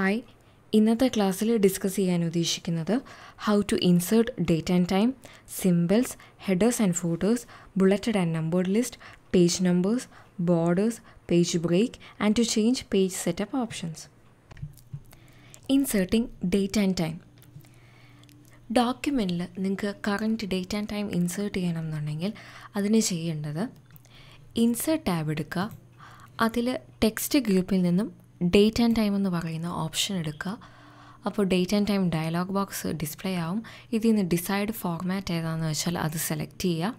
hi ഇന്നത്തെ ക്ലാസ്സിൽ discuss ചെയ്യാൻ ഉദ്ദേശിക്കുന്നത് how to insert date and time symbols headers and footers bulleted and numbered list page numbers borders page break and to change page setup options inserting date and time ഡോക്യുമെൻറ്റിൽ നിങ്ങൾക്ക് current date and time insert ചെയ്യണം എന്നുണ്ടെങ്കിൽ അതിന് ചെയ്യേണ്ടത് insert tab എടുക്കുക അതിൽ text ഗ്രൂപ്പിൽ നിന്നും ഡേറ്റ് ആൻഡ് ടൈം എന്ന് പറയുന്ന ഓപ്ഷൻ എടുക്കുക അപ്പോൾ date and time dialog box display ആവും ഇതിൽ നിന്ന് ഡിസൈഡ് ഫോർമാറ്റ് ഏതാണെന്ന് വെച്ചാൽ അത് സെലക്ട് ചെയ്യുക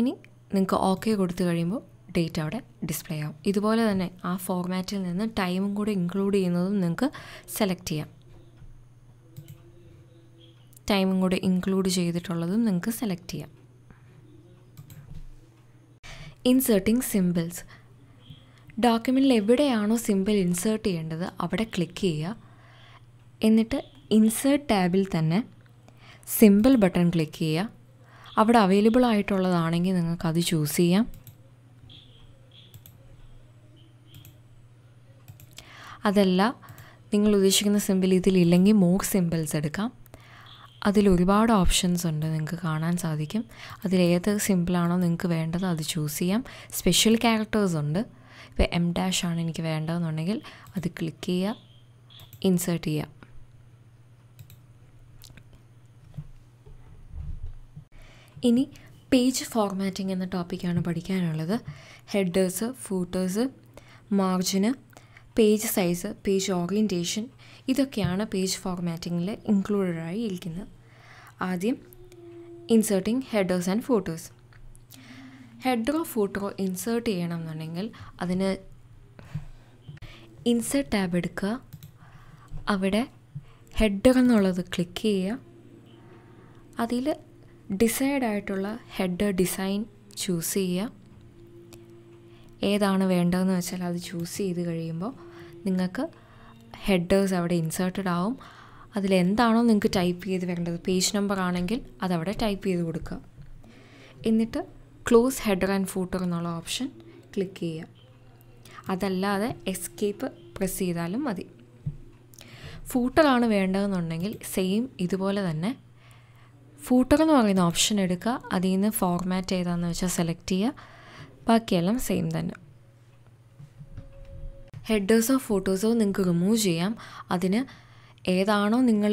ഇനി നിങ്ങൾക്ക് ഓക്കെ കൊടുത്തു കഴിയുമ്പോൾ ഡേറ്റ് അവിടെ ഡിസ്പ്ലേ ആവും ഇതുപോലെ തന്നെ ആ ഫോർമാറ്റിൽ നിന്ന് ടൈമും കൂടെ ഇൻക്ലൂഡ് ചെയ്യുന്നതും നിങ്ങൾക്ക് സെലക്ട് ചെയ്യാം ടൈമും കൂടെ ഇൻക്ലൂഡ് ചെയ്തിട്ടുള്ളതും നിങ്ങൾക്ക് സെലക്ട് ചെയ്യാം ഇൻസേർട്ടിംഗ് സിമ്പിൾസ് ഡോക്യുമെൻറ്റിൽ എവിടെയാണോ സിമ്പിൾ ഇൻസേർട്ട് ചെയ്യേണ്ടത് അവിടെ ക്ലിക്ക് ചെയ്യുക എന്നിട്ട് ഇൻസേർട്ട് ടാബിൽ തന്നെ സിമ്പിൾ ബട്ടൺ ക്ലിക്ക് ചെയ്യുക അവിടെ അവൈലബിൾ ആയിട്ടുള്ളതാണെങ്കിൽ നിങ്ങൾക്കത് ചൂസ് ചെയ്യാം അതല്ല നിങ്ങൾ ഉദ്ദേശിക്കുന്ന സിമ്പിൾ ഇതിലില്ലെങ്കിൽ മോർ സിമ്പിൾസ് എടുക്കാം അതിൽ ഒരുപാട് ഓപ്ഷൻസ് ഉണ്ട് നിങ്ങൾക്ക് കാണാൻ സാധിക്കും അതിലേത് സിമ്പിളാണോ നിങ്ങൾക്ക് വേണ്ടത് അത് ചൂസ് ചെയ്യാം സ്പെഷ്യൽ ക്യാരക്ടേഴ്സ് ഉണ്ട് ഇപ്പോൾ എം ഡാഷ് ആണ് എനിക്ക് വേണ്ടതെന്നുണ്ടെങ്കിൽ അത് ക്ലിക്ക് ചെയ്യുക ഇൻസേർട്ട് ചെയ്യുക ഇനി പേജ് ഫോർമാറ്റിംഗ് എന്ന ടോപ്പിക്കാണ് പഠിക്കാനുള്ളത് headers footers margin page size page orientation ഇതൊക്കെയാണ് പേജ് ഫോർമാറ്റിങ്ങിൽ ഇൻക്ലൂഡഡായി ഇരിക്കുന്നത് ആദ്യം ഇൻസേർട്ടിങ് ഹെഡേഴ്സ് ആൻഡ് ഫോട്ടോസ് ഹെഡറോ ഫോട്ടോ ഇൻസേർട്ട് ചെയ്യണം എന്നുണ്ടെങ്കിൽ അതിന് ഇൻസേർട്ട് ടാബ് എടുക്കുക അവിടെ ഹെഡർ എന്നുള്ളത് ക്ലിക്ക് ചെയ്യുക അതിൽ ഡിസൈഡ് ആയിട്ടുള്ള ഹെഡർ ഡിസൈൻ ചൂസ് ചെയ്യുക ഏതാണ് വേണ്ടതെന്ന് വെച്ചാൽ അത് ചൂസ് ചെയ്ത് കഴിയുമ്പോൾ നിങ്ങൾക്ക് ഹെഡേഴ്സ് അവിടെ ഇൻസേർട്ടഡ് ആവും അതിലെന്താണോ നിങ്ങൾക്ക് ടൈപ്പ് ചെയ്ത് വേണ്ടത് പേജ് നമ്പർ ആണെങ്കിൽ അതവിടെ ടൈപ്പ് ചെയ്ത് കൊടുക്കുക എന്നിട്ട് ക്ലോസ് ഹെഡർ ആൻഡ് ഫൂട്ടർ എന്നുള്ള ഓപ്ഷൻ ക്ലിക്ക് ചെയ്യുക അതല്ലാതെ എസ്കേപ്പ് പ്രസ് ചെയ്താലും മതി ഫൂട്ടറാണ് വേണ്ടതെന്നുണ്ടെങ്കിൽ സെയിം ഇതുപോലെ തന്നെ ഫൂട്ടർ എന്ന് പറയുന്ന ഓപ്ഷൻ എടുക്കുക അതിൽ നിന്ന് ഫോർമാറ്റ് ഏതാണെന്ന് വെച്ചാൽ സെലക്ട് ചെയ്യുക ബാക്കിയെല്ലാം സെയിം തന്നെ ഹെഡേഴ്സോ ഫോട്ടോസോ നിങ്ങൾക്ക് റിമൂവ് ചെയ്യാം അതിന് ഏതാണോ നിങ്ങൾ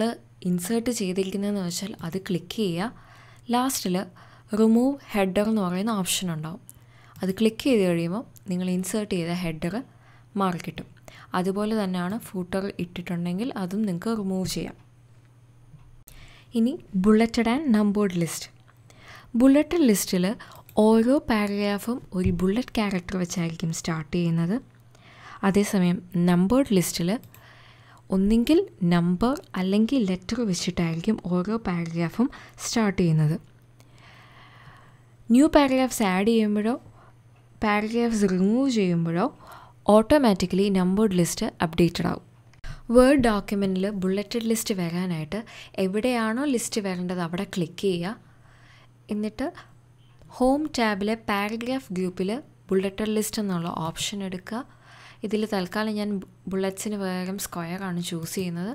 ഇൻസേർട്ട് ചെയ്തിരിക്കുന്നതെന്ന് വെച്ചാൽ അത് ക്ലിക്ക് ചെയ്യുക ലാസ്റ്റിൽ റിമൂവ് ഹെഡർ എന്ന് പറയുന്ന ഓപ്ഷൻ ഉണ്ടാവും അത് ക്ലിക്ക് ചെയ്ത് കഴിയുമ്പോൾ നിങ്ങൾ ഇൻസേർട്ട് ചെയ്ത ഹെഡർ കിട്ടും അതുപോലെ തന്നെയാണ് ഫൂട്ടർ ഇട്ടിട്ടുണ്ടെങ്കിൽ അതും നിങ്ങൾക്ക് റിമൂവ് ചെയ്യാം ഇനി bulleted and numbered list bullet ലിസ്റ്റിൽ ഓരോ പാരഗ്രാഫും ഒരു ബുള്ളറ്റ് ക്യാരക്ടർ വെച്ചായിരിക്കും സ്റ്റാർട്ട് ചെയ്യുന്നത് അതേസമയം നമ്പേർഡ് ലിസ്റ്റിൽ ഒന്നെങ്കിൽ നമ്പർ അല്ലെങ്കിൽ ലെറ്റർ വെച്ചിട്ടായിരിക്കും ഓരോ പാരഗ്രാഫും സ്റ്റാർട്ട് ചെയ്യുന്നത് ന്യൂ പാരഗ്രാഫ്സ് ആഡ് ചെയ്യുമ്പോഴോ പാരഗ്രാഫ്സ് റിമൂവ് ചെയ്യുമ്പോഴോ ഓട്ടോമാറ്റിക്കലി നമ്പേർഡ് ലിസ്റ്റ് അപ്ഡേറ്റഡ് ആവും വേർഡ് ഡോക്യുമെൻറ്റിൽ ബുള്ളറ്റഡ് ലിസ്റ്റ് വരാനായിട്ട് എവിടെയാണോ ലിസ്റ്റ് വരേണ്ടത് അവിടെ ക്ലിക്ക് ചെയ്യുക എന്നിട്ട് ഹോം ടാബിലെ പാരഗ്രാഫ് ഗ്രൂപ്പിൽ ബുള്ളറ്റഡ് ലിസ്റ്റ് എന്നുള്ള ഓപ്ഷൻ എടുക്കുക ഇതിൽ തൽക്കാലം ഞാൻ ബുള്ളറ്റ്സിന് പകരം സ്ക്വയറാണ് ചൂസ് ചെയ്യുന്നത്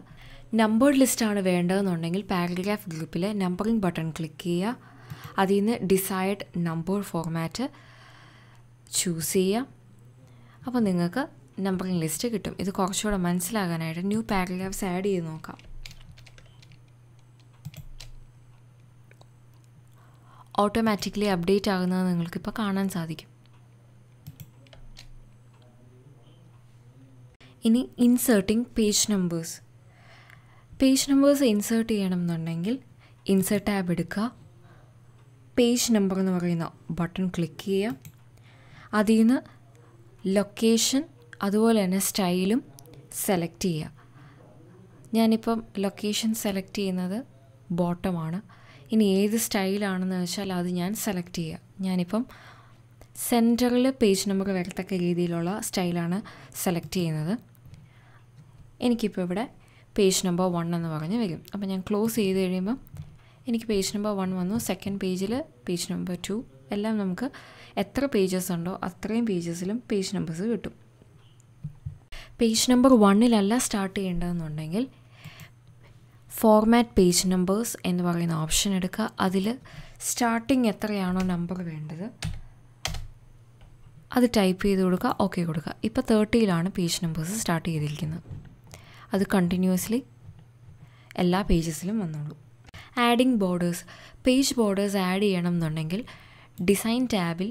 നമ്പേർഡ് ലിസ്റ്റാണ് വേണ്ടതെന്നുണ്ടെങ്കിൽ പാരഗ്രാഫ് ഗ്രൂപ്പിലെ നമ്പറിംഗ് ബട്ടൺ ക്ലിക്ക് ചെയ്യുക അതിൽ നിന്ന് ഡിസൈഡ് നമ്പർ ഫോർമാറ്റ് ചൂസ് ചെയ്യാം അപ്പോൾ നിങ്ങൾക്ക് നമ്പറിംഗ് ലിസ്റ്റ് കിട്ടും ഇത് കുറച്ചുകൂടെ മനസ്സിലാകാനായിട്ട് ന്യൂ പാരഗ്രാഫ്സ് ആഡ് ചെയ്ത് നോക്കാം ഓട്ടോമാറ്റിക്കലി അപ്ഡേറ്റ് ആകുന്നത് നിങ്ങൾക്കിപ്പോൾ കാണാൻ സാധിക്കും ഇനി inserting page numbers page numbers insert ചെയ്യണം എന്നുണ്ടെങ്കിൽ ഇൻസേർട്ട് ടാബ് എടുക്കുക പേജ് നമ്പർ എന്ന് പറയുന്ന ബട്ടൺ ക്ലിക്ക് ചെയ്യുക അതിൽ നിന്ന് ലൊക്കേഷൻ അതുപോലെ തന്നെ സ്റ്റൈലും സെലക്ട് ചെയ്യുക ഞാനിപ്പം ലൊക്കേഷൻ സെലക്ട് ചെയ്യുന്നത് ബോട്ടമാണ് ഇനി ഏത് സ്റ്റൈലാണെന്ന് വെച്ചാൽ അത് ഞാൻ സെലക്ട് ചെയ്യുക ഞാനിപ്പം സെൻറ്ററിൽ പേജ് നമ്പർ വരത്തക്ക രീതിയിലുള്ള സ്റ്റൈലാണ് സെലക്ട് ചെയ്യുന്നത് എനിക്കിപ്പോൾ ഇവിടെ പേജ് നമ്പർ വൺ എന്ന് പറഞ്ഞ് വരും അപ്പോൾ ഞാൻ ക്ലോസ് ചെയ്ത് കഴിയുമ്പോൾ എനിക്ക് പേജ് നമ്പർ വൺ വന്നു സെക്കൻഡ് പേജിൽ പേജ് നമ്പർ ടു എല്ലാം നമുക്ക് എത്ര പേജസ് ഉണ്ടോ അത്രയും പേജസിലും പേജ് നമ്പേഴ്സ് കിട്ടും പേജ് നമ്പർ വണ്ണിലല്ല സ്റ്റാർട്ട് ചെയ്യേണ്ടതെന്നുണ്ടെങ്കിൽ ഫോർമാറ്റ് പേജ് നമ്പേഴ്സ് എന്ന് പറയുന്ന ഓപ്ഷൻ എടുക്കുക അതിൽ സ്റ്റാർട്ടിങ് എത്രയാണോ നമ്പർ വേണ്ടത് അത് ടൈപ്പ് ചെയ്ത് കൊടുക്കുക ഓക്കെ കൊടുക്കുക ഇപ്പോൾ തേർട്ടിയിലാണ് പേജ് നമ്പേഴ്സ് സ്റ്റാർട്ട് ചെയ്തിരിക്കുന്നത് അത് കണ്ടിന്യൂസ്ലി എല്ലാ പേജസിലും വന്നോളൂ adding borders page borders add ചെയ്യണം എന്നുണ്ടെങ്കിൽ ഡിസൈൻ ടാബിൽ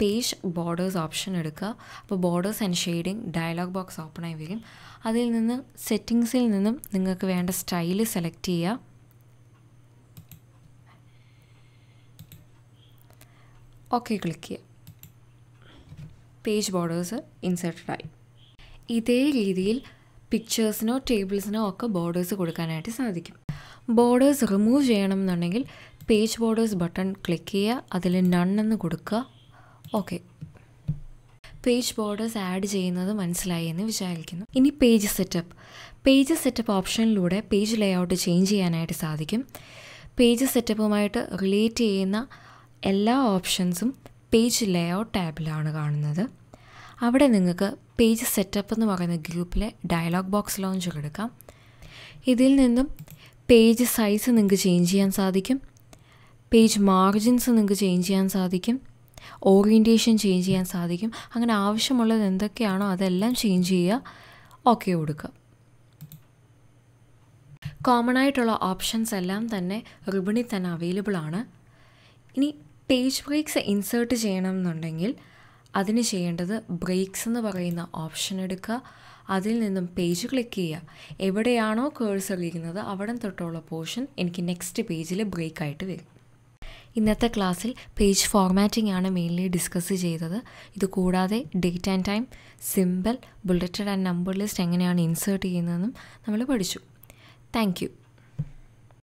പേജ് ബോർഡേഴ്സ് ഓപ്ഷൻ എടുക്കുക അപ്പോൾ borders and shading dialog box open ആയി വരും അതിൽ നിന്ന് സെറ്റിങ്സിൽ നിന്നും നിങ്ങൾക്ക് വേണ്ട സ്റ്റൈല് സെലക്ട് ചെയ്യുക ഓക്കെ ക്ലിക്ക് ചെയ്യുക പേജ് ബോർഡേഴ്സ് ഇൻസെർട്ടഡ് ആയി ഇതേ രീതിയിൽ പിക്ചേഴ്സിനോ ടേബിൾസിനോ ഒക്കെ ബോർഡേഴ്സ് കൊടുക്കാനായിട്ട് സാധിക്കും ബോർഡേഴ്സ് റിമൂവ് ചെയ്യണം എന്നുണ്ടെങ്കിൽ പേജ് ബോർഡേഴ്സ് ബട്ടൺ ക്ലിക്ക് ചെയ്യുക അതിൽ നൺ എന്ന് കൊടുക്കുക ഓക്കെ പേജ് ബോർഡേഴ്സ് ആഡ് ചെയ്യുന്നത് മനസ്സിലായി എന്ന് വിചാരിക്കുന്നു ഇനി പേജ് സെറ്റപ്പ് പേജ് സെറ്റപ്പ് ഓപ്ഷനിലൂടെ പേജ് ലേഔട്ട് ചേഞ്ച് ചെയ്യാനായിട്ട് സാധിക്കും പേജ് സെറ്റപ്പുമായിട്ട് റിലേറ്റ് ചെയ്യുന്ന എല്ലാ ഓപ്ഷൻസും പേജ് ലേഔട്ട് ടാബിലാണ് കാണുന്നത് അവിടെ നിങ്ങൾക്ക് പേജ് സെറ്റപ്പ് എന്ന് പറയുന്ന ഗ്രൂപ്പിലെ ഡയലോഗ് ബോക്സ് ലോഞ്ച് എടുക്കാം ഇതിൽ നിന്നും പേജ് സൈസ് നിങ്ങൾക്ക് ചേഞ്ച് ചെയ്യാൻ സാധിക്കും പേജ് മാർജിൻസ് നിങ്ങൾക്ക് ചേഞ്ച് ചെയ്യാൻ സാധിക്കും ഓറിയൻറ്റേഷൻ ചേഞ്ച് ചെയ്യാൻ സാധിക്കും അങ്ങനെ ആവശ്യമുള്ളത് എന്തൊക്കെയാണോ അതെല്ലാം ചേഞ്ച് ചെയ്യുക ഓക്കെ കൊടുക്കുക കോമൺ ആയിട്ടുള്ള ഓപ്ഷൻസ് എല്ലാം തന്നെ റിബണിൽ തന്നെ അവൈലബിൾ ആണ് ഇനി പേജ് ബ്രേക്സ് ഇൻസേർട്ട് ചെയ്യണം എന്നുണ്ടെങ്കിൽ അതിന് ചെയ്യേണ്ടത് ബ്രേക്സ് എന്ന് പറയുന്ന ഓപ്ഷൻ എടുക്കുക അതിൽ നിന്നും പേജ് ക്ലിക്ക് ചെയ്യുക എവിടെയാണോ കേഴ്സ് ഇരിക്കുന്നത് അവിടെ തൊട്ടുള്ള പോർഷൻ എനിക്ക് നെക്സ്റ്റ് പേജിൽ ബ്രേക്ക് ആയിട്ട് വരും ഇന്നത്തെ ക്ലാസ്സിൽ പേജ് ഫോർമാറ്റിംഗ് ആണ് മെയിൻലി ഡിസ്കസ് ചെയ്തത് ഇത് കൂടാതെ date and time symbol bulleted and number list എങ്ങനെയാണ് ഇൻസേർട്ട് ചെയ്യുന്നതെന്നും നമ്മൾ പഠിച്ചു താങ്ക്